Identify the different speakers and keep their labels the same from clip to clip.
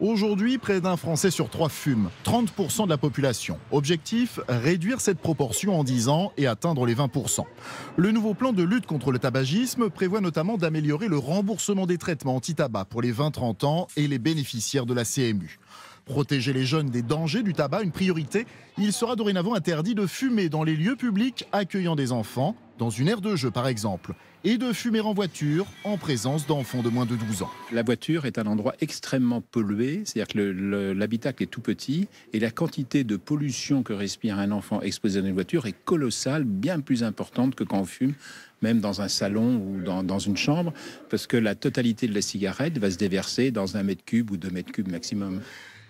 Speaker 1: Aujourd'hui, près d'un Français sur trois fume, 30% de la population. Objectif, réduire cette proportion en 10 ans et atteindre les 20%. Le nouveau plan de lutte contre le tabagisme prévoit notamment d'améliorer le remboursement des traitements anti-tabac pour les 20-30 ans et les bénéficiaires de la CMU. Protéger les jeunes des dangers du tabac, une priorité, il sera dorénavant interdit de fumer dans les lieux publics accueillant des enfants, dans une aire de jeu par exemple et de fumer en voiture en présence d'enfants de moins de 12 ans. La voiture est un endroit extrêmement pollué,
Speaker 2: c'est-à-dire que l'habitacle est tout petit et la quantité de pollution que respire un enfant exposé dans une voiture est colossale, bien plus importante que quand on fume même dans un salon ou dans, une chambre, parce que la totalité de la cigarette va se déverser dans un mètre cube ou deux mètres cubes
Speaker 1: maximum.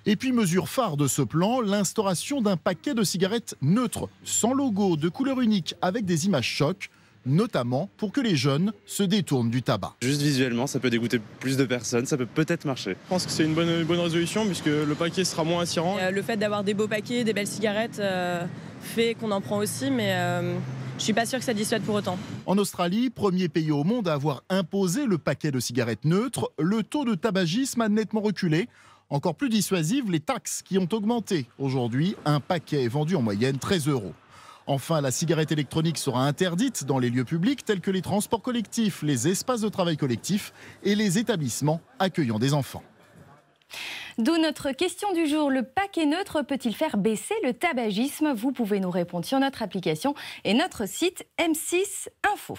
Speaker 1: Et puis, mesure phare de ce plan, l'instauration d'un paquet de cigarettes neutres, sans logo, de couleur unique, avec des images chocs notamment pour que les jeunes se détournent du tabac.
Speaker 3: Juste visuellement, ça peut dégoûter plus de personnes, ça peut peut-être marcher. Je pense que c'est une bonne, bonne résolution puisque le paquet sera moins attirant. Euh, le fait d'avoir des beaux paquets, des belles cigarettes, euh, fait qu'on en prend aussi, mais... je euh, Je suis pas sûr que ça dissuade pour autant. En Australie, premier pays au
Speaker 1: monde à avoir imposé le paquet de cigarettes neutres, le taux de tabagisme a nettement reculé. Encore plus dissuasives, les taxes qui ont augmenté. Aujourd'hui, un paquet est vendu en moyenne 13 euros. Enfin, la cigarette électronique sera interdite dans les lieux publics tels que les transports collectifs, les espaces de travail collectifs et les établissements accueillant des enfants.
Speaker 2: D'où notre question du jour. Le paquet neutre peut-il faire baisser le tabagisme Vous pouvez nous répondre sur notre application et notre site M6 Info.